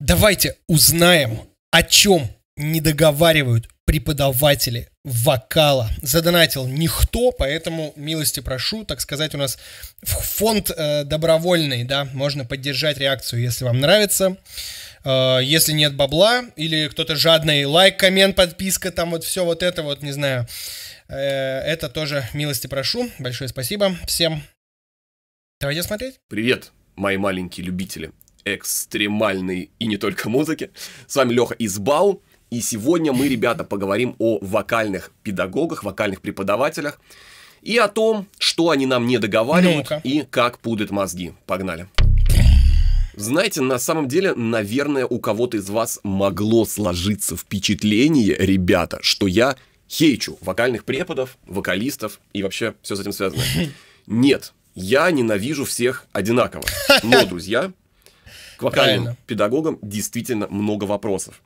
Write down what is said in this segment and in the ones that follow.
Давайте узнаем, о чем не договаривают преподаватели вокала. Задонатил никто, поэтому милости прошу, так сказать, у нас фонд э, добровольный, да, можно поддержать реакцию, если вам нравится. Э, если нет бабла или кто-то жадный, лайк, коммент, подписка, там вот все вот это вот, не знаю. Э, это тоже милости прошу. Большое спасибо всем. Давайте смотреть. Привет, мои маленькие любители экстремальной и не только музыки. С вами Леха Избау. И сегодня мы, ребята, поговорим о вокальных педагогах, вокальных преподавателях и о том, что они нам не договаривают и как пудят мозги. Погнали. Знаете, на самом деле, наверное, у кого-то из вас могло сложиться впечатление, ребята, что я хейчу вокальных преподов, вокалистов и вообще все с этим связано. Нет, я ненавижу всех одинаково. Но, друзья, к вокальным Правильно. педагогам действительно много вопросов.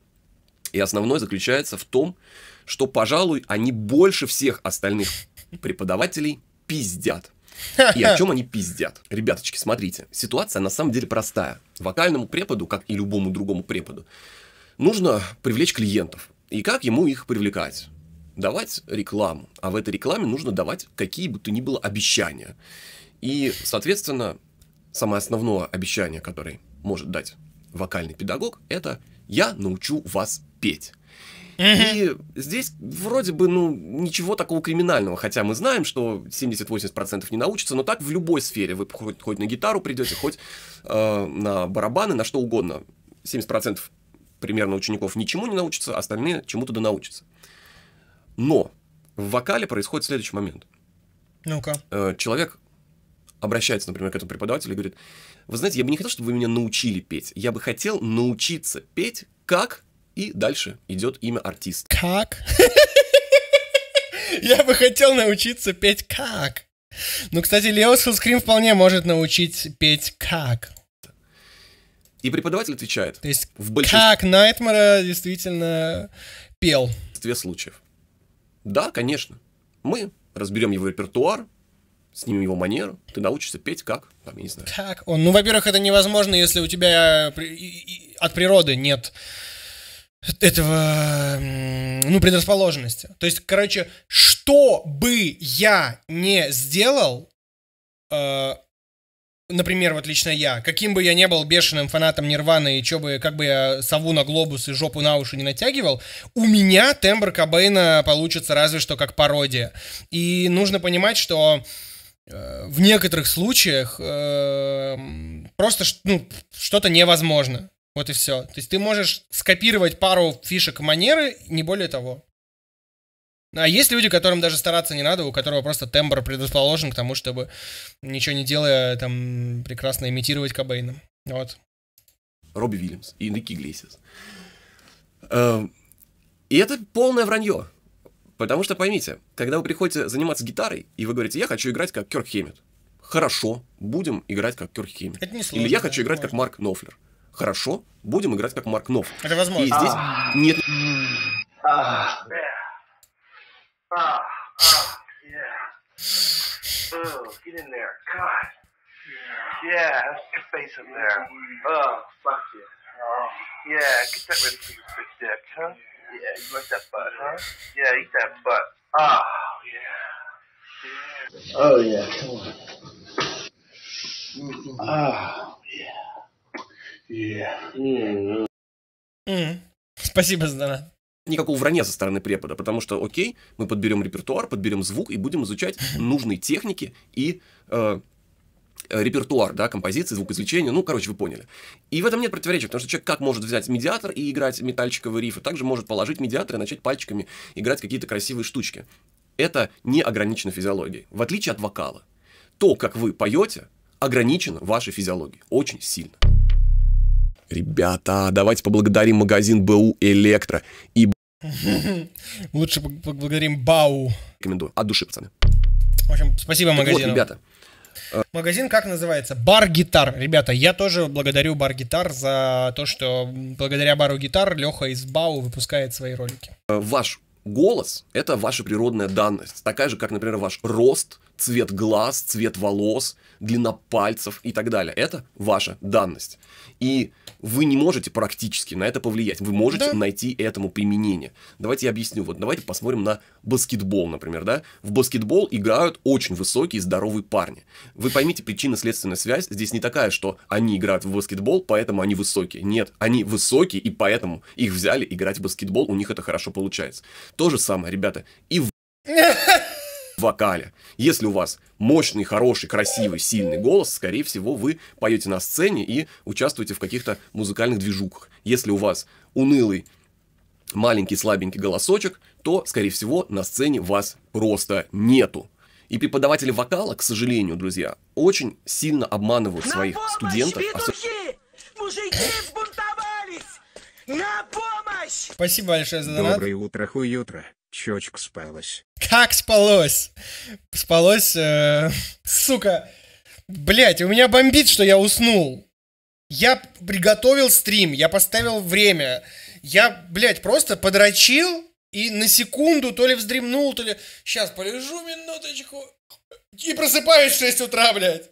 И основной заключается в том, что, пожалуй, они больше всех остальных преподавателей пиздят. И о чем они пиздят? Ребяточки, смотрите, ситуация на самом деле простая. Вокальному преподу, как и любому другому преподу, нужно привлечь клиентов. И как ему их привлекать? Давать рекламу. А в этой рекламе нужно давать какие бы то ни было обещания. И, соответственно, самое основное обещание, которое может дать вокальный педагог, это «я научу вас петь». И здесь вроде бы, ну, ничего такого криминального, хотя мы знаем, что 70-80% не научится но так в любой сфере, вы хоть, хоть на гитару придете, хоть э, на барабаны, на что угодно. 70% примерно учеников ничему не научатся, а остальные чему-то да научатся. Но в вокале происходит следующий момент. Ну-ка. Э, человек обращается, например, к этому преподавателю и говорит, вы знаете, я бы не хотел, чтобы вы меня научили петь. Я бы хотел научиться петь как, и дальше идет имя артиста. Как? Я бы хотел научиться петь как. Ну, кстати, Лео Скрим вполне может научить петь как. И преподаватель отвечает. То есть, в большинстве... как Найтмара действительно пел? В большинстве случаев. Да, конечно. Мы разберем его репертуар, снимем его манеру, ты научишься петь как, там, я не знаю. Как он? Ну, во-первых, это невозможно, если у тебя э, от природы нет этого, ну, предрасположенности. То есть, короче, что бы я не сделал, э, например, вот лично я, каким бы я не был бешеным фанатом Нирваны и чё бы, как бы я сову на глобус и жопу на уши не натягивал, у меня тембр Кобейна получится разве что как пародия. И нужно понимать, что... Э, Э, в некоторых случаях э, просто ну, что-то невозможно. Вот и все. То есть ты можешь скопировать пару фишек манеры, не более того. А есть люди, которым даже стараться не надо, у которого просто тембр предрасположен к тому, чтобы ничего не делая, там, прекрасно имитировать Кобейна. Вот. Робби Вильямс и Ники Глесис. Э, и это полное вранье. Потому что поймите, когда вы приходите заниматься гитарой, и вы говорите, я хочу играть как Кёрк Хеммет. Хорошо, будем играть как Кёрк Хеммет. Это не сложно, Или я хочу играть как Марк Нофлер. Хорошо, будем играть как Марк Нофлер. Это возможно. И здесь а. нет... Yeah, get that red piece of dick, huh? Yeah, you like that butt, huh? Yeah, eat that butt. Oh, yeah. yeah. Oh, yeah, come on. Mm-hmm. Oh, yeah. Yeah. Mm. Mm. Спасибо за донат никакого вранья со стороны препода, потому что, окей, мы подберем репертуар, подберем звук и будем изучать нужные техники и э, Э, репертуар, да, композиции, звукоизвлечения, ну, короче, вы поняли. И в этом нет противоречия, потому что человек как может взять медиатор и играть метальчиковые рифы, также может положить медиатор и начать пальчиками играть какие-то красивые штучки. Это не ограничено физиологией, в отличие от вокала. То, как вы поете, ограничено вашей физиологией очень сильно. Ребята, давайте поблагодарим магазин БУ «Электро» и... Лучше поблагодарим БАУ. Рекомендую. От души, пацаны. В общем, спасибо магазину. Вот, ребята, Магазин как называется? Бар Гитар. Ребята, я тоже благодарю Бар Гитар за то, что благодаря Бару Гитар Леха из Бау выпускает свои ролики. Э, ваш голос – это ваша природная данность, такая же, как, например, ваш рост, цвет глаз, цвет волос, длина пальцев и так далее. Это ваша данность. И вы не можете практически на это повлиять. Вы можете да. найти этому применение. Давайте я объясню. Вот давайте посмотрим на баскетбол, например, да. В баскетбол играют очень высокие здоровые парни. Вы поймите причинно-следственная связь. Здесь не такая, что они играют в баскетбол, поэтому они высокие. Нет, они высокие, и поэтому их взяли играть в баскетбол. У них это хорошо получается. То же самое, ребята, и в... вокале. Если у вас мощный, хороший, красивый, сильный голос, скорее всего, вы поете на сцене и участвуете в каких-то музыкальных движухах. Если у вас унылый, маленький, слабенький голосочек, то, скорее всего, на сцене вас просто нету. И преподаватели вокала, к сожалению, друзья, очень сильно обманывают на своих помощь, студентов. Петухи! Мужики взбунтовались! На помощь! Спасибо большое за донат. Доброе утро, хуй утро. Чочек спалось. Как спалось? Спалось, э, сука. Блять, у меня бомбит, что я уснул. Я приготовил стрим, я поставил время. Я, блядь, просто подрочил и на секунду то ли вздремнул, то ли... Сейчас полежу минуточку. И просыпаюсь в 6 утра, блядь.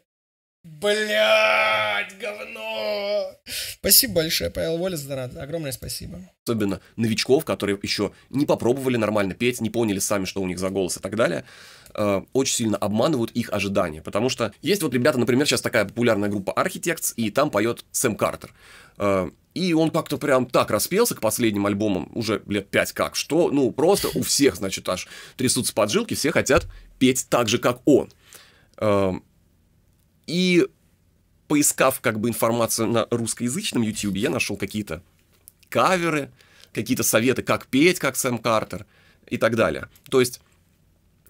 Блять, говно! Спасибо большое, Павел Воля, за донат. Огромное спасибо. Особенно новичков, которые еще не попробовали нормально петь, не поняли сами, что у них за голос и так далее, э, очень сильно обманывают их ожидания. Потому что есть вот ребята, например, сейчас такая популярная группа Architects, и там поет Сэм Картер. Э, и он как-то прям так распелся к последним альбомам, уже лет пять как, что, ну, просто у всех, значит, аж трясутся поджилки, все хотят петь так же, как он. Э, и поискав как бы информацию на русскоязычном YouTube, я нашел какие-то каверы, какие-то советы, как петь, как Сэм Картер и так далее. То есть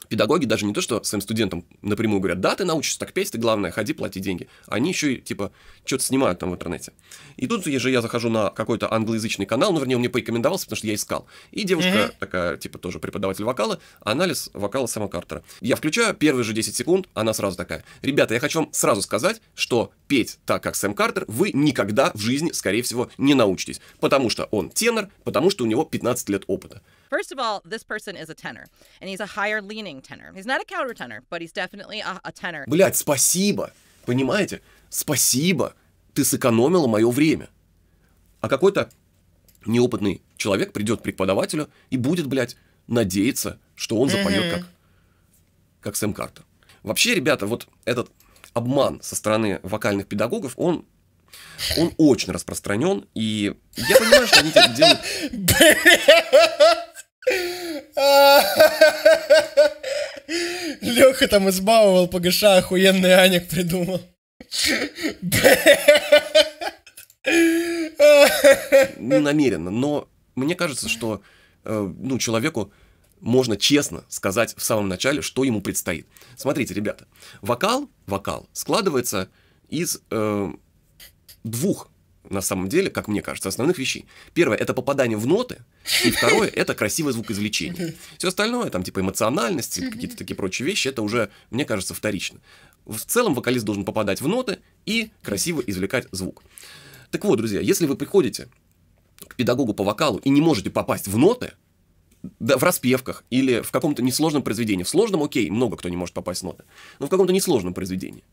педагоги даже не то, что своим студентам напрямую говорят, да, ты научишься так петь, ты главное, ходи, плати деньги. Они еще и, типа, что-то снимают там в интернете. И тут же я захожу на какой-то англоязычный канал, ну, вернее, он мне порекомендовался, потому что я искал. И девушка mm-hmm. такая, типа, тоже преподаватель вокала, анализ вокала Сэма Картера. Я включаю первые же 10 секунд, она сразу такая, ребята, я хочу вам сразу сказать, что петь так, как Сэм Картер, вы никогда в жизни, скорее всего, не научитесь, потому что он тенор, потому что у него 15 лет опыта. First of all, this person is a tenor, and he's a higher leaning tenor. He's not a countertenor, but he's definitely a, a tenor. Блять, спасибо. Понимаете? Спасибо. Ты сэкономила мое время. А какой-то неопытный человек придет к преподавателю и будет, блядь, надеяться, что он запоет mm-hmm. как, как Сэм Картер. Вообще, ребята, вот этот обман со стороны вокальных педагогов, он он очень распространен, и я понимаю, что они делают... А. Леха там избавывал ПГШ, охуенный Аник придумал. Не ну, намеренно, но мне кажется, что э, ну, человеку можно честно сказать в самом начале, что ему предстоит. Смотрите, ребята, вокал, вокал складывается из э, двух на самом деле, как мне кажется, основных вещей. Первое – это попадание в ноты, и второе – это красивое звукоизвлечение. Все остальное, там, типа эмоциональность, какие-то такие прочие вещи, это уже, мне кажется, вторично. В целом вокалист должен попадать в ноты и красиво извлекать звук. Так вот, друзья, если вы приходите к педагогу по вокалу и не можете попасть в ноты, да, в распевках или в каком-то несложном произведении. В сложном, окей, много кто не может попасть в ноты, но в каком-то несложном произведении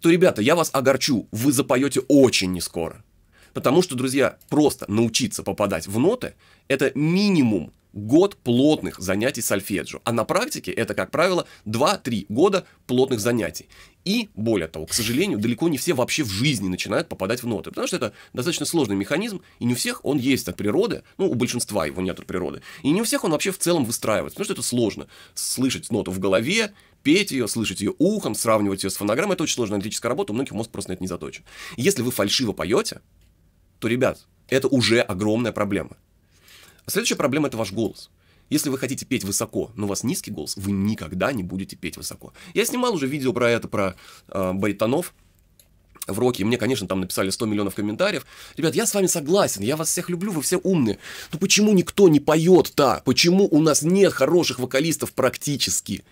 то, ребята, я вас огорчу, вы запоете очень не скоро. Потому что, друзья, просто научиться попадать в ноты – это минимум год плотных занятий сольфеджио. А на практике это, как правило, 2-3 года плотных занятий. И, более того, к сожалению, далеко не все вообще в жизни начинают попадать в ноты, потому что это достаточно сложный механизм, и не у всех он есть от природы, ну, у большинства его нет от природы, и не у всех он вообще в целом выстраивается, потому что это сложно. Слышать ноту в голове, петь ее, слышать ее ухом, сравнивать ее с фонограммой, это очень сложная аналитическая работа, у многих мозг просто на это не заточен. Если вы фальшиво поете, то, ребят, это уже огромная проблема. Следующая проблема – это ваш голос. Если вы хотите петь высоко, но у вас низкий голос, вы никогда не будете петь высоко. Я снимал уже видео про это, про э, баритонов в роке, мне, конечно, там написали 100 миллионов комментариев. Ребят, я с вами согласен, я вас всех люблю, вы все умные. Но почему никто не поет-то? Почему у нас нет хороших вокалистов практически?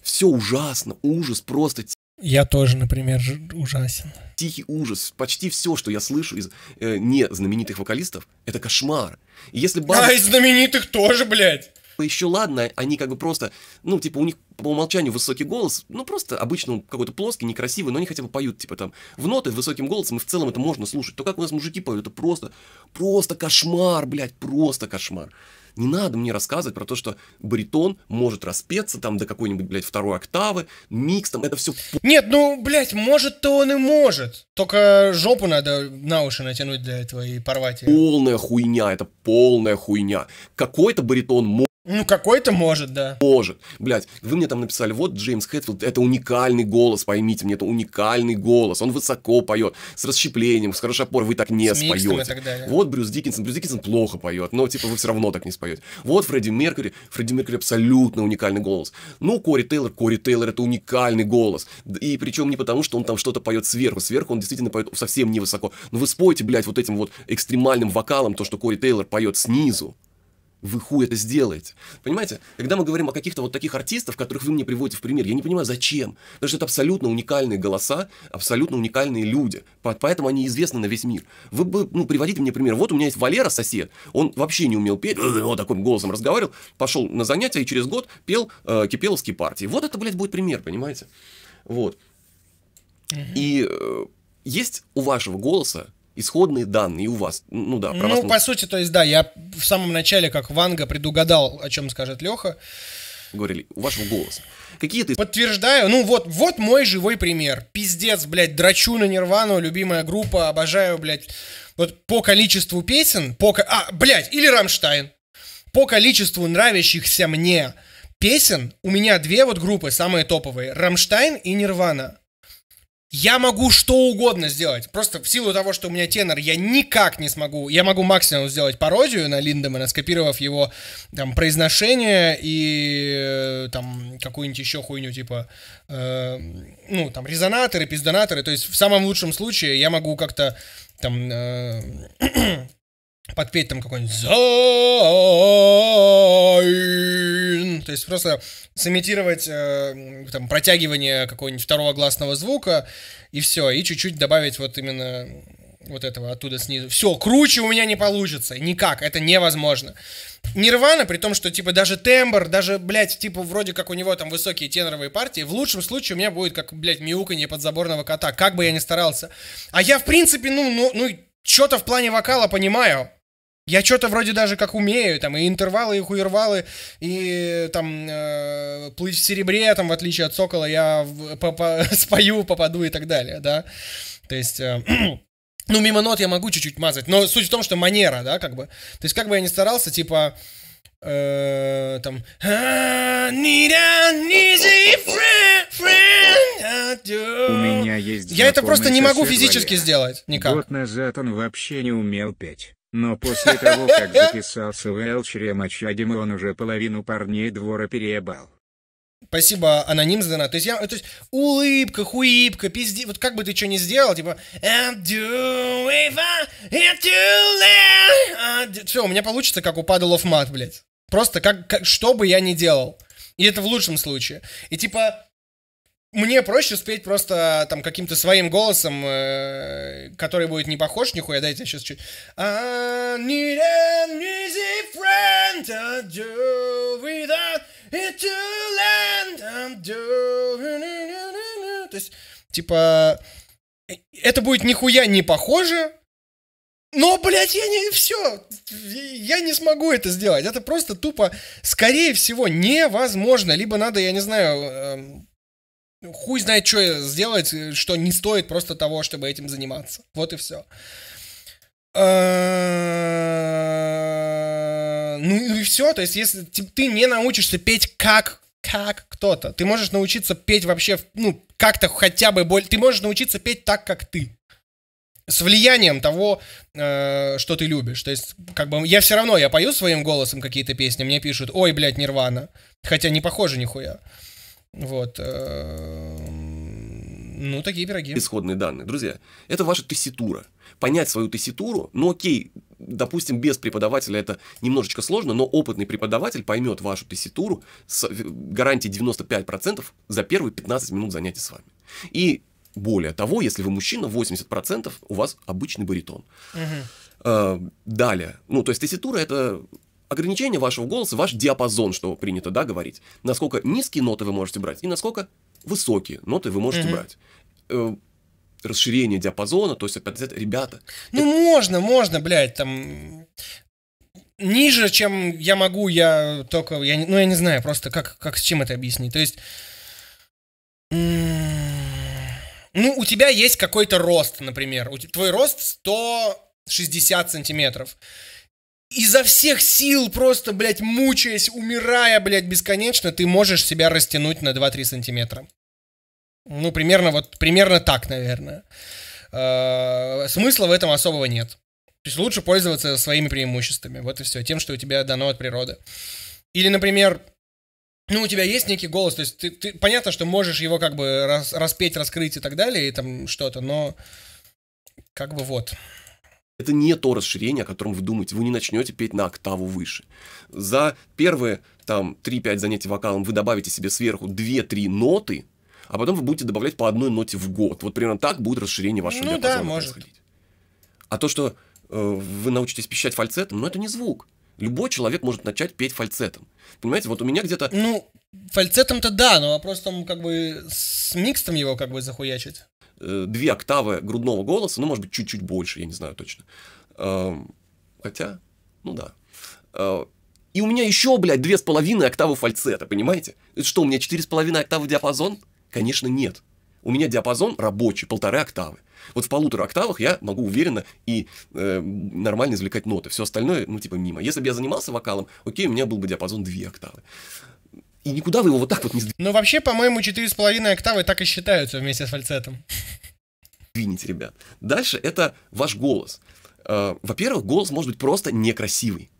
Все ужасно, ужас, просто я тоже, например, ужасен. Тихий ужас. Почти все, что я слышу из э, не знаменитых вокалистов, это кошмар. И если баб... А из знаменитых тоже, блядь! Ну, Еще ладно, они как бы просто, ну, типа, у них по умолчанию высокий голос, ну, просто обычно какой-то плоский, некрасивый, но они хотя бы поют, типа, там, в ноты высоким голосом, и в целом это можно слушать. То как у нас мужики поют, это просто, просто кошмар, блядь, просто кошмар. Не надо мне рассказывать про то, что баритон может распеться там до какой-нибудь, блядь, второй октавы, микс там, это все... Нет, ну, блядь, может-то он и может. Только жопу надо на уши натянуть для этого и порвать ее. Полная хуйня, это полная хуйня. Какой-то баритон может ну, какой-то может, да. Может. Блять, вы мне там написали, вот Джеймс Хэтфилд, это уникальный голос, поймите мне, это уникальный голос. Он высоко поет, с расщеплением, с хорошопор, вы так не с споете. И так далее. Вот Брюс Диккинсон, Брюс Диккинсон плохо поет, но типа вы все равно так не споете. Вот Фредди Меркьюри, Фредди Меркьюри абсолютно уникальный голос. Ну, Кори Тейлор, Кори Тейлор это уникальный голос. И причем не потому, что он там что-то поет сверху, сверху он действительно поет совсем невысоко. Но вы спойте, блядь, вот этим вот экстремальным вокалом, то, что Кори Тейлор поет снизу вы хуй это сделаете. Понимаете, когда мы говорим о каких-то вот таких артистов, которых вы мне приводите в пример, я не понимаю, зачем. Потому что это абсолютно уникальные голоса, абсолютно уникальные люди. Поэтому они известны на весь мир. Вы бы, ну, приводите мне пример. Вот у меня есть Валера, сосед. Он вообще не умел петь, э, вот таким голосом разговаривал, пошел на занятия и через год пел э, кипеловские партии. Вот это, блядь, будет пример, понимаете? Вот. И э, есть у вашего голоса исходные данные у вас. Ну да, про Ну, вас по сути, то есть, да, я в самом начале, как Ванга, предугадал, о чем скажет Леха. Говорили, у вашего голоса. Какие ты... Подтверждаю. Ну вот, вот мой живой пример. Пиздец, блядь, драчу на Нирвану, любимая группа, обожаю, блядь. Вот по количеству песен, по... А, блядь, или Рамштайн. По количеству нравящихся мне песен у меня две вот группы, самые топовые. Рамштайн и Нирвана. Я могу что угодно сделать. Просто в силу того, что у меня тенор, я никак не смогу. Я могу максимум сделать пародию на Линдемана, скопировав его там произношение и э, там какую-нибудь еще хуйню, типа, э, ну, там, резонаторы, пиздонаторы. То есть в самом лучшем случае я могу как-то там э, подпеть там какой-нибудь Зайн. То есть просто сымитировать э, там, протягивание какого-нибудь второго гласного звука, и все. И чуть-чуть добавить вот именно вот этого оттуда снизу. Все, круче у меня не получится. Никак, это невозможно. Нирвана, при том, что, типа, даже тембр, даже, блядь, типа, вроде как у него там высокие теноровые партии, в лучшем случае у меня будет, как, блядь, мяуканье подзаборного кота, как бы я ни старался. А я, в принципе, ну, ну, ну что-то в плане вокала понимаю. Я что-то вроде даже как умею, там, и интервалы, и хуервалы, и там э, плыть в серебре, там, в отличие от Сокола, я в, по, по, спою, попаду и так далее, да. То есть... Э, ну, мимо нот я могу чуть-чуть мазать, но суть в том, что манера, да, как бы. То есть, как бы я ни старался, типа, э, там «А, У меня есть Я это просто не могу физически Валера. сделать никак. Год назад он вообще не умел петь. Но после того, как записался в Элчере Мачадима, он уже половину парней двора переебал спасибо аноним за донат. То есть, я, то есть улыбка, хуибка, пизди, вот как бы ты что ни сделал, типа, все, у меня получится, как у Paddle of Mat, блядь. Просто как, как, что бы я ни делал. И это в лучшем случае. И типа, мне проще спеть просто там каким-то своим голосом, э, который будет не похож нихуя, дайте я сейчас чуть... I need an easy friend to do without into land I'm doing. То есть, типа, э, это будет нихуя не похоже, но, блядь, я не... Все, я не смогу это сделать. Это просто тупо, скорее всего, невозможно. Либо надо, я не знаю, э, хуй знает, что сделать, э, что не стоит просто того, чтобы этим заниматься. Вот и все. Э, ну и все. То есть, если ты не научишься петь как как кто-то, ты можешь научиться петь вообще, ну, как-то хотя бы боль. Ты можешь научиться петь так, как ты. С влиянием того, э, что ты любишь. То есть, как бы, я все равно, я пою своим голосом какие-то песни, мне пишут, ой, блядь, Нирвана. Хотя не похоже нихуя. Вот. Э, ну, такие пироги. Исходные данные. Друзья, это ваша тесситура понять свою тесситуру, ну окей, допустим, без преподавателя это немножечко сложно, но опытный преподаватель поймет вашу тесситуру с э, гарантией 95% за первые 15 минут занятий с вами. И более того, если вы мужчина, 80% у вас обычный баритон. Угу. Далее. Ну, то есть тесситура это ограничение вашего голоса, ваш диапазон, что принято, да, говорить. Насколько низкие ноты вы можете брать и насколько высокие ноты вы можете угу. брать э, расширение диапазона, то есть опять ребята. Ну, это... можно, можно, блядь, там ниже, чем я могу, я только, я, ну, я не знаю просто, как, как с чем это объяснить. То есть, ну, у тебя есть какой-то рост, например, твой рост 160 сантиметров. Изо всех сил просто, блядь, мучаясь, умирая, блядь, бесконечно, ты можешь себя растянуть на 2-3 сантиметра. Ну, примерно вот, примерно так, наверное. Э, смысла в этом особого нет. То есть лучше пользоваться своими преимуществами. Вот и все, тем, что у тебя дано от природы. Или, например, ну, у тебя есть некий голос, то есть ты, ты понятно, что можешь его как бы рас, распеть, раскрыть и так далее, и там что-то, но как бы вот. Это не то расширение, о котором вы думаете. Вы не начнете петь на октаву выше. За первые там 3-5 занятий вокалом вы добавите себе сверху 2-3 ноты, а потом вы будете добавлять по одной ноте в год. Вот примерно так будет расширение вашего ну, диапазона да, может. А то, что э, вы научитесь пищать фальцетом, ну это не звук. Любой человек может начать петь фальцетом. Понимаете, вот у меня где-то... Ну, фальцетом-то да, но вопрос там как бы с микстом его как бы захуячить. Э, две октавы грудного голоса, ну, может быть, чуть-чуть больше, я не знаю точно. Э, хотя, ну да. Э, и у меня еще, блядь, две с половиной октавы фальцета, понимаете? Это что, у меня четыре с половиной октавы диапазон? Конечно, нет. У меня диапазон рабочий, полторы октавы. Вот в полутора октавах я могу уверенно и э, нормально извлекать ноты. Все остальное, ну, типа, мимо. Если бы я занимался вокалом, окей, у меня был бы диапазон две октавы. И никуда вы его вот так вот не сдвинете. Ну, вообще, по-моему, четыре с половиной октавы так и считаются вместе с фальцетом. Сдвинете, ребят. Дальше это ваш голос. Э, во-первых, голос может быть просто некрасивый.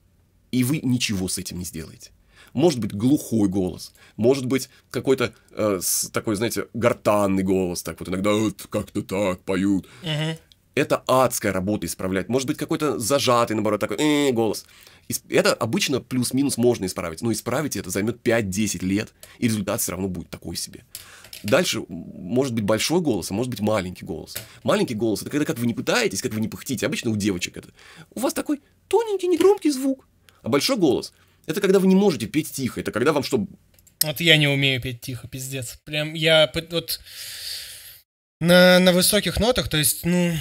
И вы ничего с этим не сделаете. Может быть, глухой голос, может быть, какой-то э, такой, знаете, гортанный голос, так вот иногда вот, «Э, как-то так поют. Uh-huh. Это адская работа исправлять. Может быть, какой-то зажатый, наоборот, такой э голос. Это обычно плюс-минус можно исправить, но исправить это займет 5-10 лет, и результат все равно будет такой себе. Дальше может быть большой голос, а может быть маленький голос. Маленький голос это когда как вы не пытаетесь, как вы не пыхтите. Обычно у девочек это. У вас такой тоненький, негромкий звук. А большой голос это когда вы не можете петь тихо, это когда вам что... Вот я не умею петь тихо, пиздец. Прям я вот на, на высоких нотах, то есть, ну...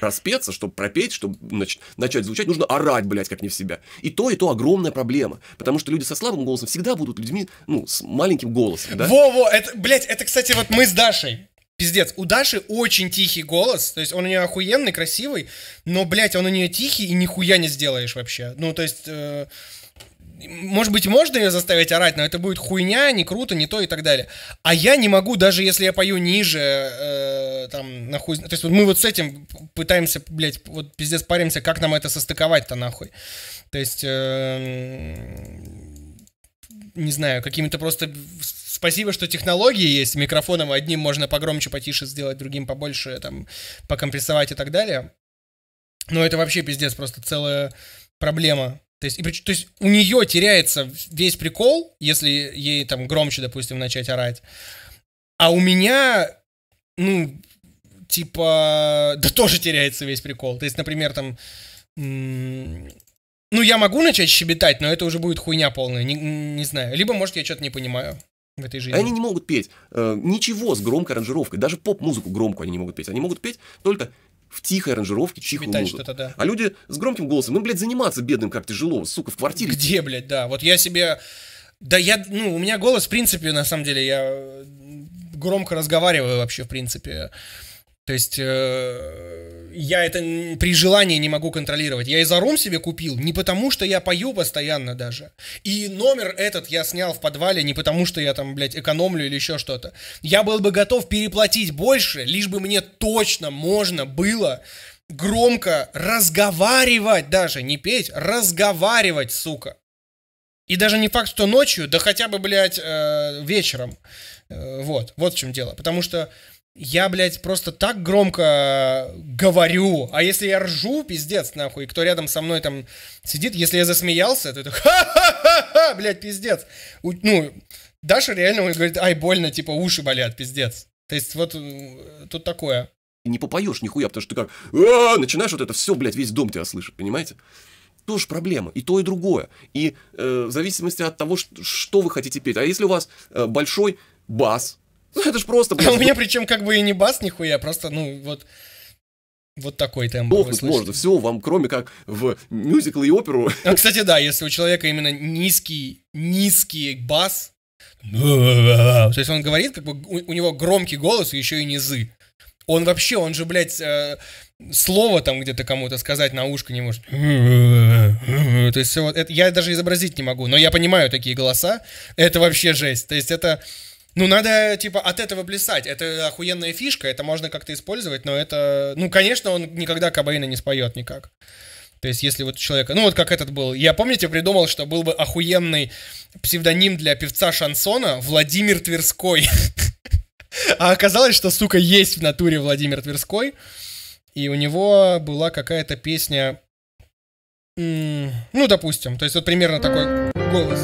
Распеться, чтобы пропеть, чтобы нач- начать звучать, нужно орать, блядь, как не в себя. И то, и то огромная проблема. Потому что люди со слабым голосом всегда будут людьми, ну, с маленьким голосом, да? Во-во, это, блядь, это, кстати, вот мы с Дашей. Пиздец, у Даши очень тихий голос, то есть он у нее охуенный, красивый, но, блядь, он у нее тихий, и нихуя не сделаешь вообще. Ну, то есть... Э- может быть, можно ее заставить орать, но это будет хуйня, не круто, не то и так далее. А я не могу, даже если я пою ниже, э, там, нахуй... То есть вот мы вот с этим пытаемся, блядь, вот пиздец паримся, как нам это состыковать-то нахуй. То есть... Э, не знаю, какими-то просто... Спасибо, что технологии есть, микрофоном одним можно погромче, потише сделать, другим побольше, там, покомпрессовать и так далее. Но это вообще пиздец, просто целая проблема то есть, и, то есть у нее теряется весь прикол, если ей там громче, допустим, начать орать. А у меня, ну, типа, да тоже теряется весь прикол. То есть, например, там, ну, я могу начать щебетать, но это уже будет хуйня полная, не, не знаю. Либо, может, я что-то не понимаю в этой жизни. Они не могут петь э, ничего с громкой аранжировкой, даже поп-музыку громкую они не могут петь. Они могут петь только в тихой аранжировке чихую Метать музыку. Да. А люди с громким голосом, ну, блядь, заниматься бедным как тяжело, сука, в квартире. Где, блядь, да. Вот я себе... Да я, ну, у меня голос, в принципе, на самом деле, я громко разговариваю вообще, в принципе. То есть э, я это при желании не могу контролировать. Я и за ром себе купил не потому, что я пою постоянно даже. И номер этот я снял в подвале не потому, что я там, блядь, экономлю или еще что-то. Я был бы готов переплатить больше, лишь бы мне точно можно было громко разговаривать даже, не петь, разговаривать, сука. И даже не факт, что ночью, да хотя бы, блядь, э, вечером. Э, вот, вот в чем дело. Потому что я, блядь, просто так громко э, говорю, а если я ржу, пиздец, нахуй, и кто рядом со мной там сидит, если я засмеялся, то это ха-ха-ха-ха, блядь, пиздец. У, ну, Даша реально говорит, ай, больно, типа, уши болят, пиздец. То есть вот тут такое. Не попоешь нихуя, потому что ты как начинаешь вот это все, блядь, весь дом тебя слышит, понимаете? тоже проблема, и то, и другое. И э, в зависимости от того, что вы хотите петь. А если у вас э, большой бас, ну, это ж просто... А у меня причем как бы и не бас нихуя, просто, ну, вот... Вот такой тембр. Дохнуть можно, все вам, кроме как в мюзикл и оперу. А, кстати, да, если у человека именно низкий, низкий бас, то есть он говорит, как бы у, у него громкий голос и еще и низы. Он вообще, он же, блядь, э, слово там где-то кому-то сказать на ушко не может. То есть все вот это, я даже изобразить не могу, но я понимаю такие голоса, это вообще жесть. То есть это ну, надо, типа, от этого плясать. Это охуенная фишка, это можно как-то использовать, но это... Ну, конечно, он никогда Кабаина не споет никак. То есть, если вот человека... Ну, вот как этот был. Я, помните, придумал, что был бы охуенный псевдоним для певца шансона Владимир Тверской. А оказалось, что, сука, есть в натуре Владимир Тверской. И у него была какая-то песня... Ну, допустим. То есть, вот примерно такой голос.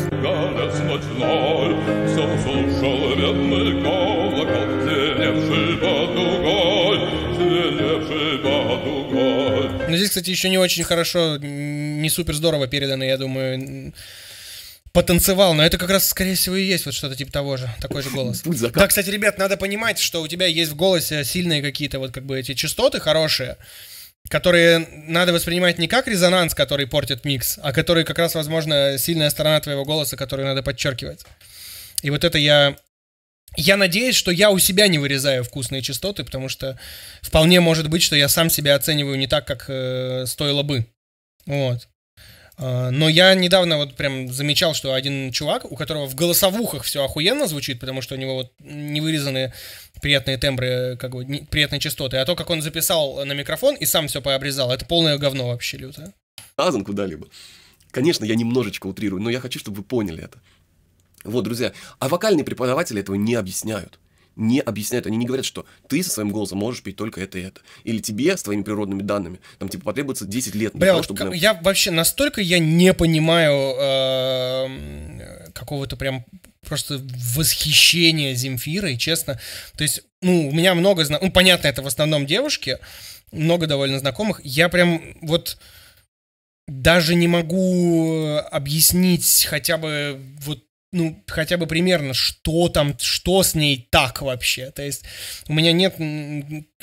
Здесь, кстати, еще не очень хорошо, не супер здорово передано, я думаю, потанцевал, но это как раз, скорее всего, и есть вот что-то типа того же, такой же голос. Да, кстати, ребят, надо понимать, что у тебя есть в голосе сильные какие-то вот как бы эти частоты хорошие, которые надо воспринимать не как резонанс, который портит микс, а который как раз, возможно, сильная сторона твоего голоса, которую надо подчеркивать. И вот это я я надеюсь, что я у себя не вырезаю вкусные частоты, потому что вполне может быть, что я сам себя оцениваю не так, как э, стоило бы. Вот. А, но я недавно вот прям замечал, что один чувак, у которого в голосовухах все охуенно звучит, потому что у него вот не вырезаны приятные тембры, как бы не, приятные частоты, а то, как он записал на микрофон и сам все пообрезал, это полное говно вообще лютое. Азан куда-либо. Конечно, я немножечко утрирую, но я хочу, чтобы вы поняли это. Вот, друзья, а вокальные преподаватели этого не объясняют не объясняют. Они не говорят, что ты со своим голосом можешь петь только это и это. Или тебе с твоими природными данными, там, типа, потребуется 10 лет. Бля, того, чтобы... я вообще настолько я не понимаю эм, какого-то прям просто восхищения Земфирой, честно. То есть, ну, у меня много... Зна... Ну, понятно, это в основном девушки, много довольно знакомых. Я прям вот даже не могу объяснить хотя бы вот ну, хотя бы примерно, что там, что с ней так вообще. То есть у меня нет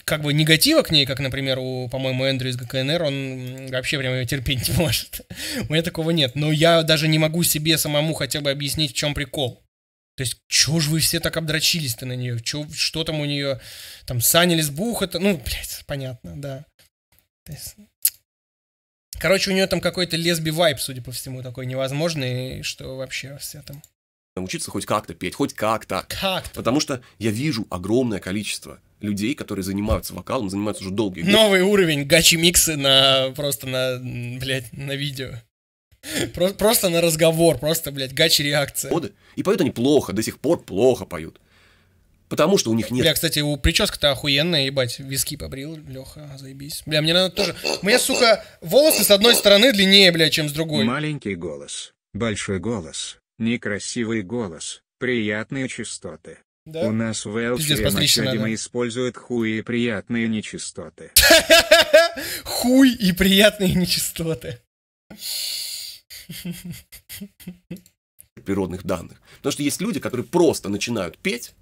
как бы негатива к ней, как, например, у, по-моему, Эндрю из ГКНР, он вообще прям ее терпеть не может. у меня такого нет. Но я даже не могу себе самому хотя бы объяснить, в чем прикол. То есть, чё ж вы все так обдрачились-то на нее? Чё, что там у нее? Там Саня Лесбух, это, ну, блядь, понятно, да. То есть... Короче, у нее там какой-то лесби вайп судя по всему, такой невозможный, что вообще все там научиться хоть как-то петь, хоть как-то. Как? Потому что я вижу огромное количество людей, которые занимаются вокалом, занимаются уже долгие годы. Новый уровень гачи-миксы на просто на, блядь, на видео. Просто, просто на разговор, просто, блядь, гачи-реакция. И поют они плохо, до сих пор плохо поют. Потому что у них нет. Бля, кстати, у прическа-то охуенная, ебать, виски побрил, Леха, заебись. Бля, мне надо тоже. Мне, сука, волосы с одной стороны длиннее, бля, чем с другой. Маленький голос, большой голос, некрасивый голос, приятные частоты. Да? У нас в Элчере используют хуи и приятные нечистоты. Хуй и приятные нечистоты. Природных данных. Потому что есть люди, которые просто начинают петь,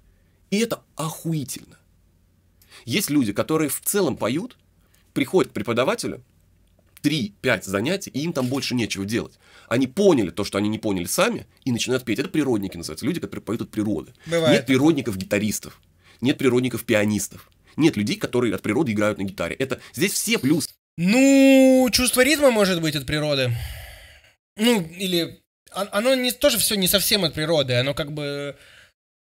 и это охуительно. Есть люди, которые в целом поют, приходят к преподавателю, 3-5 занятий, и им там больше нечего делать. Они поняли то, что они не поняли сами, и начинают петь. Это природники называются, люди, которые поют от природы. Бывает. Нет природников-гитаристов, нет природников-пианистов, нет людей, которые от природы играют на гитаре. Это здесь все плюс. Ну, чувство ритма может быть от природы. Ну, или а, оно не, тоже все не совсем от природы, оно как бы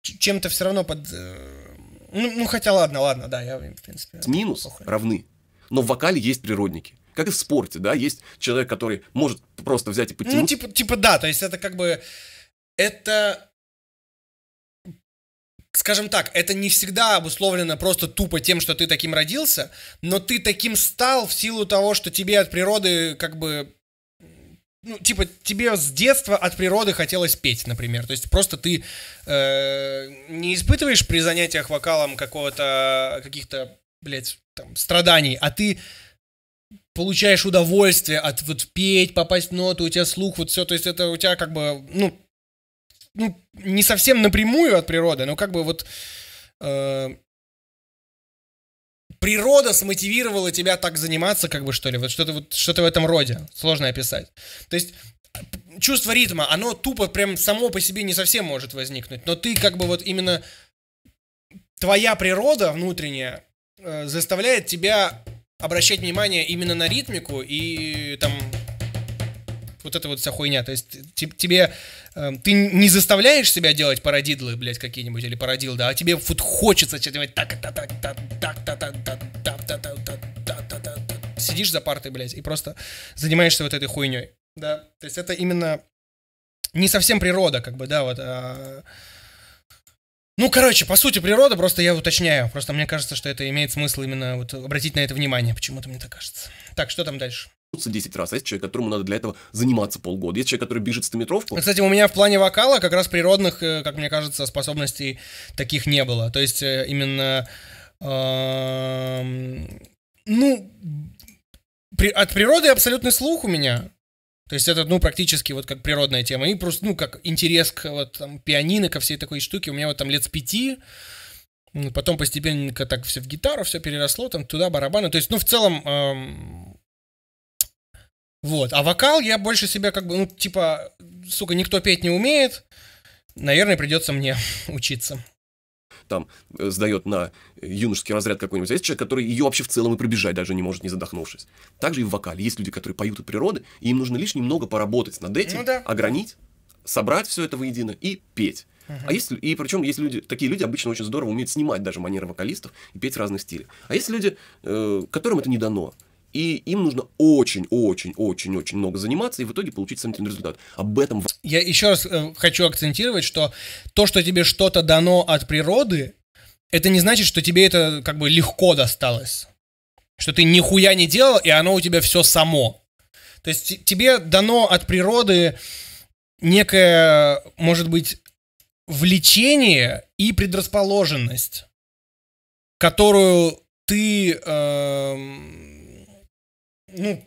чем-то все равно под... Э, ну, ну, хотя ладно, ладно, да, я, в принципе... Минус похуй. равны. Но в вокале есть природники. Как и в спорте, да, есть человек, который может просто взять и ну, потянуть. Ну, типа, типа да, то есть это как бы... Это скажем так, это не всегда обусловлено просто тупо тем, что ты таким родился, но ты таким стал в силу того, что тебе от природы как бы ну, типа, тебе с детства от природы хотелось петь, например. То есть просто ты э, не испытываешь при занятиях вокалом какого-то, каких-то, блядь, там, страданий, а ты получаешь удовольствие от вот петь, попасть в ноту, у тебя слух, вот все, то есть это у тебя как бы, ну, ну не совсем напрямую от природы, но как бы вот э, природа смотивировала тебя так заниматься, как бы что ли, вот что-то вот что-то в этом роде, сложно описать. То есть чувство ритма, оно тупо прям само по себе не совсем может возникнуть, но ты как бы вот именно твоя природа внутренняя э, заставляет тебя обращать внимание именно на ритмику и там вот эта вот вся хуйня. То есть тебе... Э, ты не заставляешь себя делать парадидлы, блядь, какие-нибудь, или парадил, да, а тебе вот хочется что-то делать так так так так так так так так так так так так так так Сидишь за партой, блядь, и просто занимаешься вот этой хуйней. Да, то есть это именно не совсем природа, как бы, да, вот... А ну, короче, по сути, природа, просто я уточняю. Просто мне кажется, что это имеет смысл именно вот обратить на это внимание. Почему-то мне так кажется. Так, что там дальше? 10 раз, а есть человек, которому надо для этого заниматься полгода, есть человек, который бежит стометровку. Кстати, у меня в плане вокала как раз природных, э, как мне кажется, способностей таких не было. То есть э, именно... Эм, ну, при, от природы абсолютный слух у меня. То есть это, ну, практически вот как природная тема. И просто, ну, как интерес к вот там пианино, ко всей такой штуке. У меня вот там лет с пяти, ну, потом постепенно так все в гитару, все переросло, там туда барабаны. То есть, ну, в целом, эм... вот. А вокал я больше себя как бы, ну, типа, сука, никто петь не умеет. Наверное, придется мне учиться там э, сдает на юношеский разряд какой-нибудь, а есть человек, который ее вообще в целом и пробежать даже не может, не задохнувшись. Также и в вокале. Есть люди, которые поют от природы, и им нужно лишь немного поработать над этим, ну, да. огранить, собрать все это воедино и петь. А есть, и причем есть люди, такие люди обычно очень здорово умеют снимать даже манеры вокалистов и петь в разных стилях. А есть люди, э, которым это не дано. И им нужно очень-очень-очень-очень много заниматься и в итоге получить сомнительный результат. Об этом... Я еще раз э, хочу акцентировать, что то, что тебе что-то дано от природы, это не значит, что тебе это как бы легко досталось. Что ты нихуя не делал, и оно у тебя все само. То есть тебе дано от природы некое, может быть, влечение и предрасположенность, которую ты... Э ну,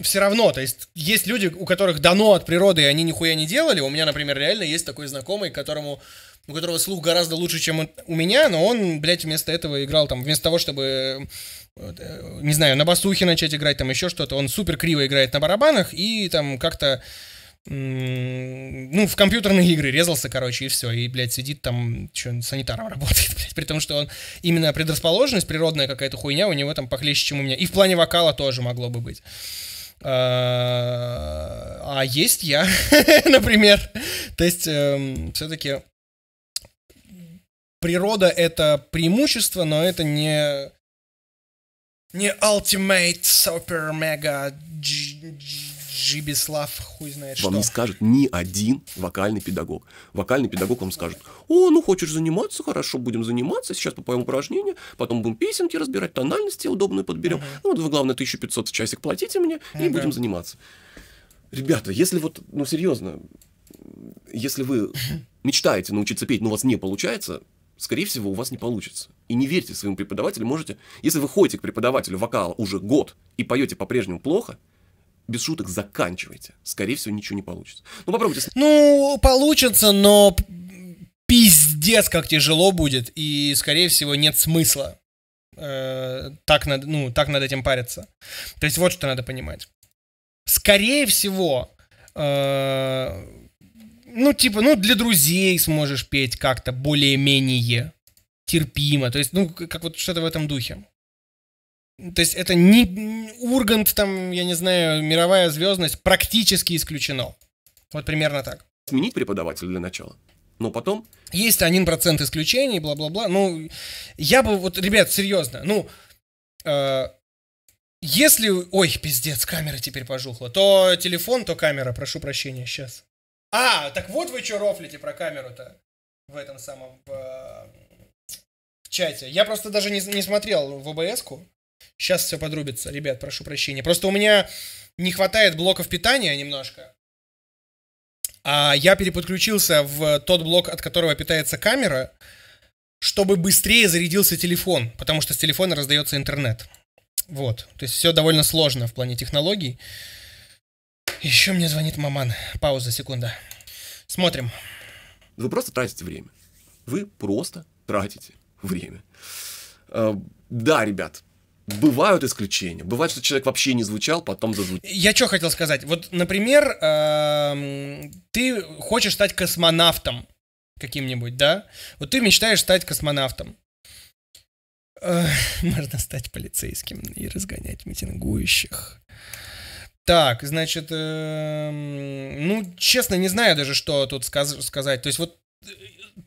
все равно, то есть есть люди, у которых дано от природы, и они нихуя не делали. У меня, например, реально есть такой знакомый, которому у которого слух гораздо лучше, чем у меня, но он, блядь, вместо этого играл там, вместо того, чтобы, э, не знаю, на басухе начать играть, там еще что-то, он супер криво играет на барабанах и там как-то ну, в компьютерные игры резался, короче, и все. И, блядь, сидит там, что, санитаром работает, блядь. При том, что он именно предрасположенность, природная какая-то хуйня у него там похлеще, чем у меня. И в плане вокала тоже могло бы быть. А, а есть я, например. То есть, эм, все-таки природа — это преимущество, но это не... Не ultimate super mega Жибислав, хуй знает вам что. Вам не скажет ни один вокальный педагог. Вокальный педагог вам скажет, о, ну хочешь заниматься, хорошо, будем заниматься, сейчас попоем упражнения, потом будем песенки разбирать, тональности удобную подберем. Uh-huh. Ну, вот вы, главное, 1500 в часик платите мне, uh-huh. и будем заниматься. Ребята, если вот, ну, серьезно, если вы мечтаете научиться петь, но у вас не получается, скорее всего, у вас не получится. И не верьте своему преподавателю, можете... Если вы ходите к преподавателю вокала уже год и поете по-прежнему плохо, без шуток, заканчивайте. Скорее всего, ничего не получится. Ну, попробуйте. Ну, получится, но пиздец, как тяжело будет, и, скорее всего, нет смысла э, так, над, ну, так над этим париться. То есть вот что надо понимать. Скорее всего, э, ну, типа, ну, для друзей сможешь петь как-то более-менее терпимо. То есть, ну, как вот что-то в этом духе. Ну, то есть это не Ургант, там, я не знаю, мировая звездность практически исключено. Вот примерно так. Сменить преподавателя для начала. Но потом... Есть один процент исключений, бла-бла-бла. Ну, я бы, вот, ребят, серьезно, ну, э, если... Ой, пиздец, камера теперь пожухла. То телефон, то камера, прошу прощения, сейчас. А, так вот вы что рофлите про камеру-то в этом самом... В, в э, чате. Я просто даже не, не смотрел в ОБС-ку. Сейчас все подрубится, ребят, прошу прощения. Просто у меня не хватает блоков питания немножко. А я переподключился в тот блок, от которого питается камера, чтобы быстрее зарядился телефон, потому что с телефона раздается интернет. Вот. То есть все довольно сложно в плане технологий. Еще мне звонит маман. Пауза, секунда. Смотрим. Вы просто тратите время. Вы просто тратите время. Э, да, ребят, Бывают исключения. Бывает, что человек вообще не звучал, потом зазвучал. Я что хотел сказать? Вот, например, эм, ты хочешь стать космонавтом каким-нибудь, да? Вот ты мечтаешь стать космонавтом. Можно стать полицейским и разгонять митингующих. Так, значит, э, ну, честно, не знаю даже, что тут сказ сказать. То есть вот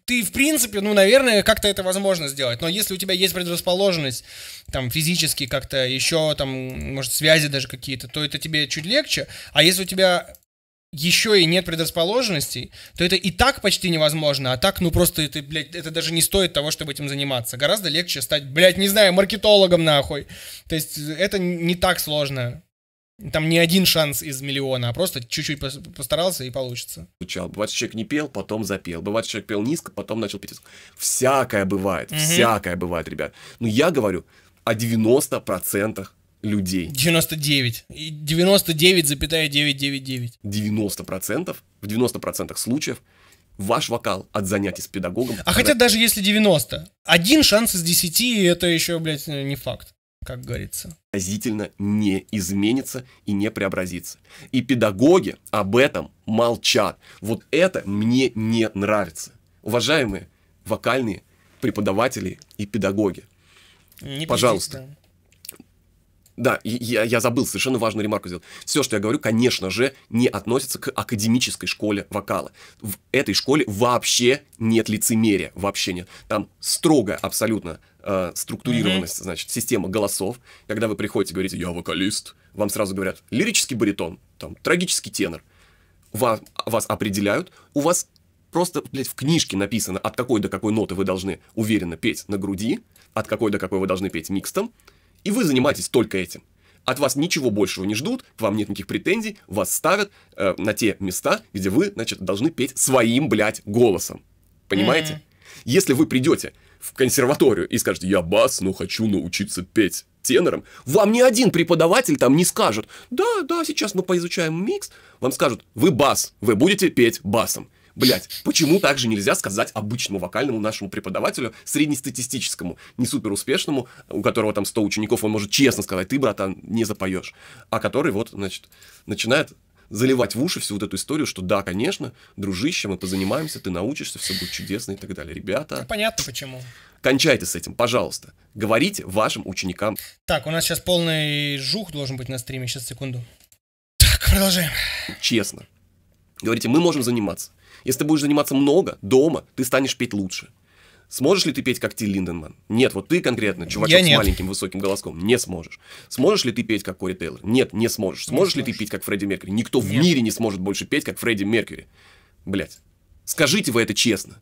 ты, в принципе, ну, наверное, как-то это возможно сделать. Но если у тебя есть предрасположенность, там, физически как-то еще, там, может, связи даже какие-то, то это тебе чуть легче. А если у тебя еще и нет предрасположенностей, то это и так почти невозможно, а так, ну просто это, блядь, это даже не стоит того, чтобы этим заниматься. Гораздо легче стать, блядь, не знаю, маркетологом нахуй. То есть э, это не так сложно. Там не один шанс из миллиона, а просто чуть-чуть постарался и получится. Звучал. Бывает, человек не пел, потом запел. Бывает, человек пел низко, потом начал петь. Всякое бывает, угу. всякое бывает, ребят. Но ну, я говорю о 90% людей. 99. 99,999. 90%, в 90% случаев ваш вокал от занятий с педагогом. А хотя даже если 90, один шанс из 10, это еще, блядь, не факт как говорится. Разительно не изменится и не преобразится. И педагоги об этом молчат. Вот это мне не нравится. Уважаемые вокальные преподаватели и педагоги, не пожалуйста. Да, я, я забыл совершенно важную ремарку сделать. Все, что я говорю, конечно же, не относится к академической школе вокала. В этой школе вообще нет лицемерия, вообще нет. Там строгая абсолютно Э, структурированность, mm-hmm. значит, система голосов. Когда вы приходите и говорите «я вокалист», вам сразу говорят «лирический баритон», там, «трагический тенор». Вас, вас определяют, у вас просто, блядь, в книжке написано, от какой до какой ноты вы должны уверенно петь на груди, от какой до какой вы должны петь микстом, и вы занимаетесь только этим. От вас ничего большего не ждут, к вам нет никаких претензий, вас ставят э, на те места, где вы, значит, должны петь своим, блядь, голосом. Понимаете? Mm-hmm. Если вы придете в консерваторию и скажете, я бас, но хочу научиться петь тенором, вам ни один преподаватель там не скажет, да, да, сейчас мы поизучаем микс, вам скажут, вы бас, вы будете петь басом. Блять, почему так же нельзя сказать обычному вокальному нашему преподавателю, среднестатистическому, не супер успешному, у которого там 100 учеников, он может честно сказать, ты, братан, не запоешь, а который вот, значит, начинает заливать в уши всю вот эту историю, что да, конечно, дружище, мы позанимаемся, ты научишься, все будет чудесно и так далее. Ребята... Ну, понятно почему. Кончайте с этим, пожалуйста. Говорите вашим ученикам. Так, у нас сейчас полный жух должен быть на стриме, сейчас, секунду. Так, продолжаем. Честно. Говорите, мы можем заниматься. Если ты будешь заниматься много, дома, ты станешь петь лучше. Сможешь ли ты петь, как Ти Линденман? Нет, вот ты конкретно, чувачок я с нет. маленьким высоким голоском, не сможешь. Сможешь ли ты петь, как Кори Тейлор? Нет, не сможешь. Сможешь не ли сможешь. ты петь, как Фредди Меркьюри? Никто нет. в мире не сможет больше петь, как Фредди Меркьюри. Блять, скажите вы это честно.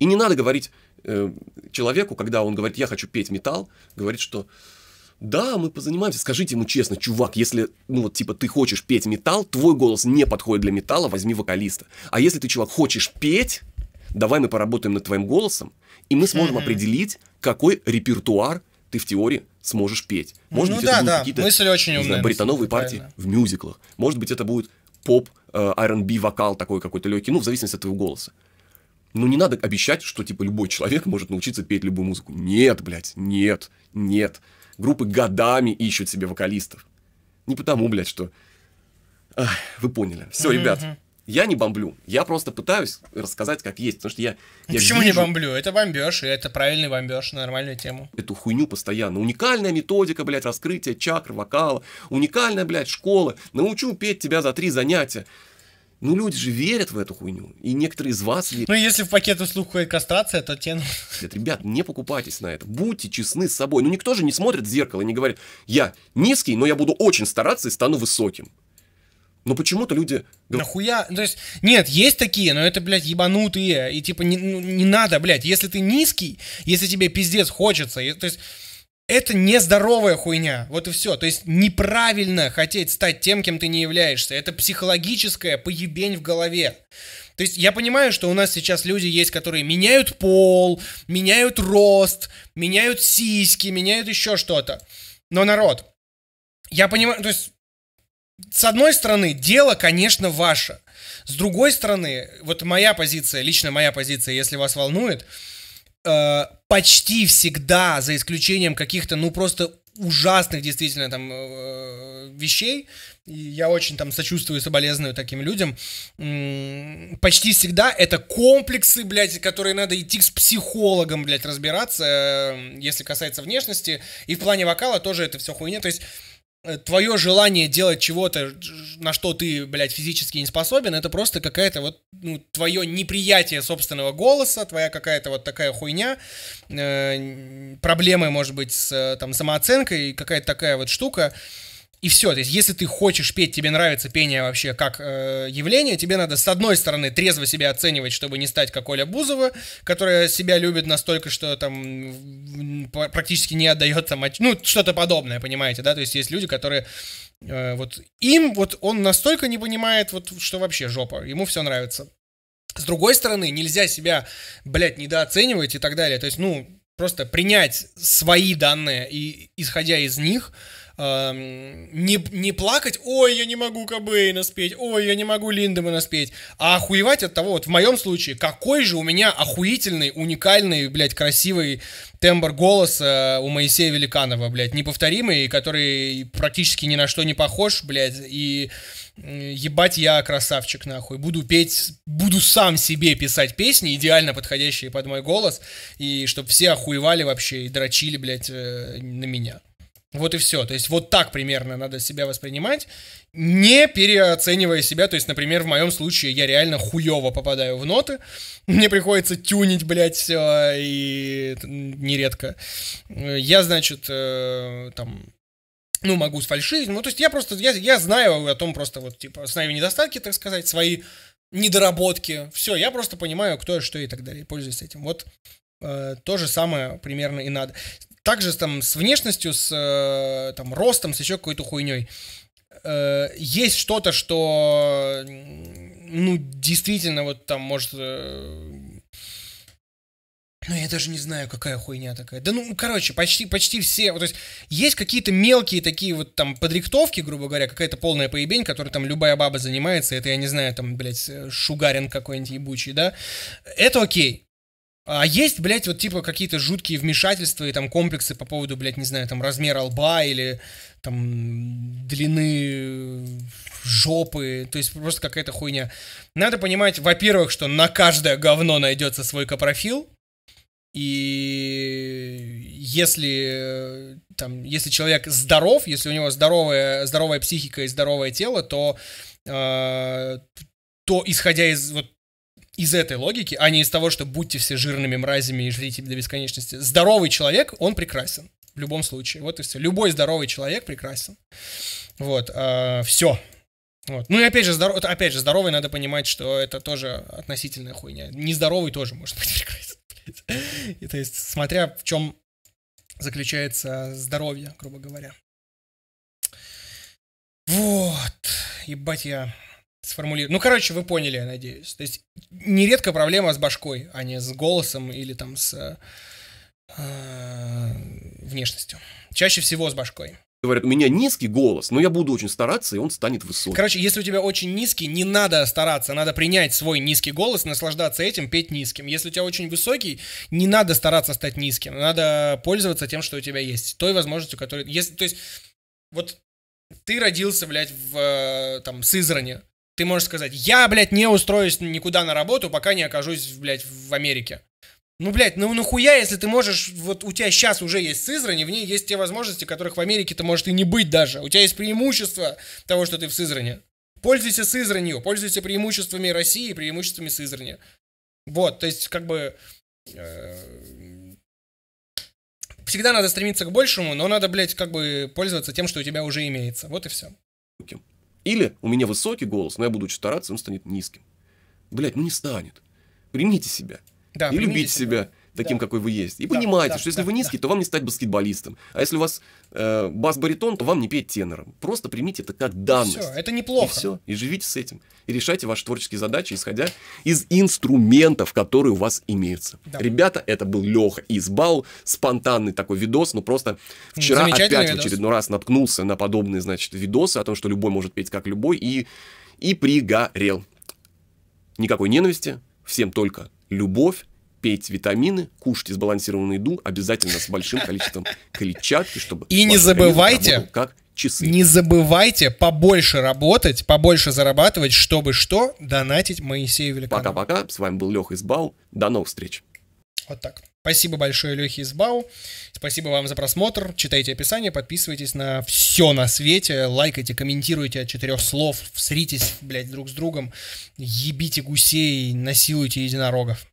И не надо говорить э, человеку, когда он говорит, я хочу петь металл, говорит, что да, мы позанимаемся. Скажите ему честно, чувак, если, ну вот, типа, ты хочешь петь металл, твой голос не подходит для металла, возьми вокалиста. А если ты, чувак, хочешь петь, давай мы поработаем над твоим голосом, и мы сможем mm-hmm. определить, какой репертуар ты в теории сможешь петь. Может ну, быть, да, это будут да. какие-то Мысли очень умные, знаю, баритоновые партии правильно. в мюзиклах. Может быть, это будет поп, э, R&B вокал такой какой-то легкий, ну, в зависимости от твоего голоса. Ну, не надо обещать, что, типа, любой человек может научиться петь любую музыку. Нет, блядь, нет, нет. Группы годами ищут себе вокалистов. Не потому, блядь, что... Ах, вы поняли. Все, mm-hmm. ребят, я не бомблю. Я просто пытаюсь рассказать, как есть. Потому что я. А я Почему вижу... не бомблю? Это бомбеж, и это правильный бомбеж, нормальную тему. Эту хуйню постоянно. Уникальная методика, блядь, раскрытия чакр, вокала. Уникальная, блядь, школа. Научу петь тебя за три занятия. Ну, люди же верят в эту хуйню. И некоторые из вас верят. Ну, если в пакет услуг и кастрация, то те... Нет, ну, ребят, не покупайтесь на это. Будьте честны с собой. Ну, никто же не смотрит в зеркало и не говорит, я низкий, но я буду очень стараться и стану высоким. Но почему-то люди... Нахуя? То есть, нет, есть такие, но это, блядь, ебанутые. И типа, не, ну, не надо, блядь. Если ты низкий, если тебе пиздец хочется, то есть... Это нездоровая хуйня, вот и все. То есть неправильно хотеть стать тем, кем ты не являешься. Это психологическая поебень в голове. То есть я понимаю, что у нас сейчас люди есть, которые меняют пол, меняют рост, меняют сиськи, меняют еще что-то. Но народ, я понимаю, то есть с одной стороны, дело, конечно, ваше. С другой стороны, вот моя позиция, лично моя позиция, если вас волнует, э, почти всегда, за исключением каких-то, ну, просто ужасных действительно там э, вещей, и я очень там сочувствую и соболезную таким людям, м почти всегда это комплексы, блядь, которые надо идти с психологом, блядь, разбираться, э, если касается внешности, и в плане вокала тоже это все хуйня, то есть Э, твое желание делать чего-то, на что ты, блядь, физически не способен, это просто какая-то вот, ну, твое неприятие собственного голоса, твоя какая-то вот такая хуйня, э, проблемы, может быть, с э, там самооценкой, какая-то такая вот штука. Э, и все, то есть если ты хочешь петь, тебе нравится пение вообще как э, явление, тебе надо с одной стороны трезво себя оценивать, чтобы не стать как Оля Бузова, которая себя любит настолько, что там практически не отдает там, ну что-то подобное, понимаете, да, то есть есть люди, которые э, вот им вот он настолько не понимает вот что вообще жопа, ему все нравится. С другой стороны, нельзя себя, блядь, недооценивать и так далее, то есть ну просто принять свои данные и исходя из них не, не плакать, ой, я не могу Кобейна спеть, ой, я не могу Линдемана спеть, а охуевать от того, вот в моем случае, какой же у меня охуительный, уникальный, блядь, красивый тембр голоса у Моисея Великанова, блядь, неповторимый, который практически ни на что не похож, блядь, и ебать я красавчик, нахуй. Буду петь, буду сам себе писать песни, идеально подходящие под мой голос, и чтобы все охуевали вообще и дрочили, блядь, э, на меня. Вот и все. То есть вот так примерно надо себя воспринимать, не переоценивая себя. То есть, например, в моем случае я реально хуево попадаю в ноты. Мне приходится тюнить, блядь, все, и нередко. Я, значит, э, там ну, могу сфальшивить. Ну, то есть я просто, я, я знаю о том просто вот, типа, свои недостатки, так сказать, свои недоработки. Все, я просто понимаю, кто, и что и так далее. Пользуюсь этим. Вот э, то же самое примерно и надо также там с внешностью, с э, там ростом, с еще какой-то хуйней э, есть что-то, что, ну, действительно, вот там, может... Э, ну, я даже не знаю, какая хуйня такая. Да, ну, короче, почти, почти все. Вот, то есть, есть какие-то мелкие такие вот там подрихтовки, грубо говоря, какая-то полная поебень, которой там любая баба занимается. Это, я не знаю, там, блядь, шугарин какой-нибудь ебучий, да? Это окей. А есть, блядь, вот типа какие-то жуткие вмешательства и там комплексы по поводу, блядь, не знаю, там размера лба или там длины жопы, то есть просто какая-то хуйня. Надо понимать, во-первых, что на каждое говно найдется свой капрофил, и если, э, там, если человек здоров, если у него здоровая, здоровая психика и здоровое тело, то, э, то исходя из вот из этой логики, а не из того, что будьте все жирными мразями и жрите до бесконечности. Здоровый человек, он прекрасен. В любом случае. Вот и все. Любой здоровый человек прекрасен. Вот. Э, а, все. Вот. Ну и опять же, здоров... опять же, здоровый надо понимать, что это тоже относительная хуйня. Нездоровый тоже может быть прекрасен. И, то есть, смотря в чем заключается здоровье, грубо говоря. Вот. Ебать я сформулировать. Ну, короче, вы поняли, я надеюсь. То есть нередко проблема с башкой, а не с голосом или там с э, э, внешностью. Чаще всего с башкой. Говорят, у меня низкий голос, но я буду очень стараться, и он станет высоким. Короче, если у тебя очень низкий, не надо стараться, надо принять свой низкий голос, наслаждаться этим, петь низким. Если у тебя очень высокий, не надо стараться стать низким, надо пользоваться тем, что у тебя есть, той возможностью, которая... Если, то есть, вот ты родился, блядь, в э, там, Сызране, ты можешь сказать, я, блядь, не устроюсь никуда на работу, пока не окажусь, блядь, в Америке. Ну, блядь, ну нахуя, если ты можешь, вот у тебя сейчас уже есть Сызрань, и в ней есть те возможности, которых в Америке ты может и не быть даже. У тебя есть преимущество того, что ты в Сызране. Пользуйся Сызранью, пользуйся преимуществами России и преимуществами Сызрани. Вот, то есть, как бы... Э, всегда надо стремиться к большему, но надо, блядь, как бы пользоваться тем, что у тебя уже имеется. Вот и все. Okay. Или у меня высокий голос, но я буду очень стараться, он станет низким. Блять, ну не станет. Примите себя. Да, и примите любите себя. себя таким, да. какой вы есть. И да, понимаете, да, что если да, вы низкий, да. то вам не стать баскетболистом. А если у вас э, бас-баритон, то вам не петь тенором. Просто примите это как данность. Все, это неплохо. И все, и живите с этим. И решайте ваши творческие задачи, исходя из инструментов, которые у вас имеются. Да. Ребята, это был Леха из Бау. Спонтанный такой видос, ну просто вчера опять в очередной раз наткнулся на подобные, значит, видосы о том, что любой может петь как любой, и, и пригорел. Никакой ненависти, всем только любовь, петь витамины, кушать сбалансированную еду, обязательно с большим количеством клетчатки, чтобы... И не забывайте, как часы. Не забывайте побольше работать, побольше зарабатывать, чтобы что? Донатить Моисею Великану. Пока-пока, с вами был Леха Избау, до новых встреч. Вот так. Спасибо большое Лехе Избау, спасибо вам за просмотр, читайте описание, подписывайтесь на все на свете, лайкайте, комментируйте от четырех слов, всритесь, блядь, друг с другом, ебите гусей, насилуйте единорогов.